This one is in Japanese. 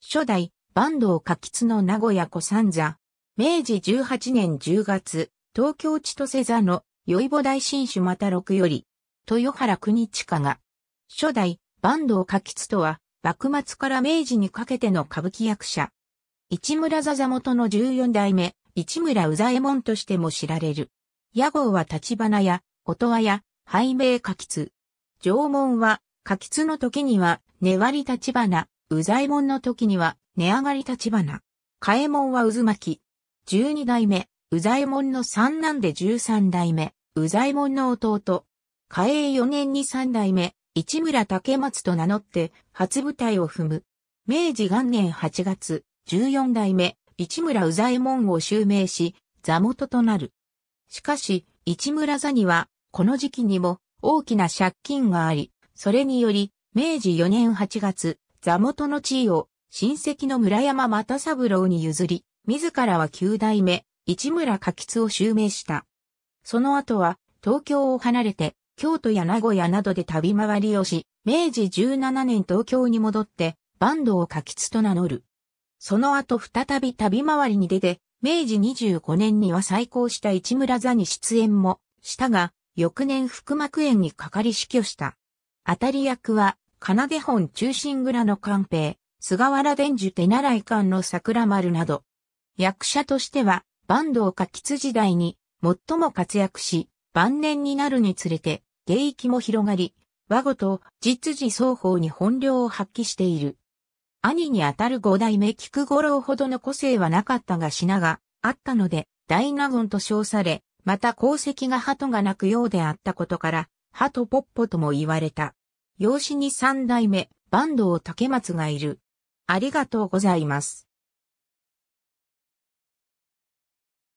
初代、坂東柿津の名古屋古三座。明治18年10月、東京千歳座の、宵母大新種また六より、豊原国近が、初代、坂東柿津とは、幕末から明治にかけての歌舞伎役者。市村座座元の14代目、市村宇左衛門としても知られる。屋号は立花や、音羽や、拝名柿津。縄文は、柿津の時には、根割り立花、右左門の時には、値上がり立花。嘉右門は渦巻き。十二代目、右左門の三男で十三代目、右左門の弟。嘉永四年に三代目、市村竹松と名乗って、初舞台を踏む。明治元年八月、十四代目、市村右左門を襲名し、座元となる。しかし、市村座には、この時期にも大きな借金があり、それにより、明治4年8月、座元の地位を親戚の村山又三郎に譲り、自らは九代目、市村柿津を襲名した。その後は、東京を離れて、京都や名古屋などで旅回りをし、明治17年東京に戻って、坂東柿津と名乗る。その後再び旅回りに出て、明治25年には再興した市村座に出演もしたが、翌年腹膜炎にかかり死去した。当たり役は金出本中心蔵の官兵、菅原伝授手習い館の桜丸など、役者としては、坂東か吉時代に最も活躍し、晩年になるにつれて、芸域も広がり、和語と実事双方に本領を発揮している。兄にあたる五代目菊五郎ほどの個性はなかったが品があったので、大納言と称され、また功績が鳩が鳴くようであったことから、鳩ポッポとも言われた。養子に三代目、坂東竹松がいる。ありがとうございます。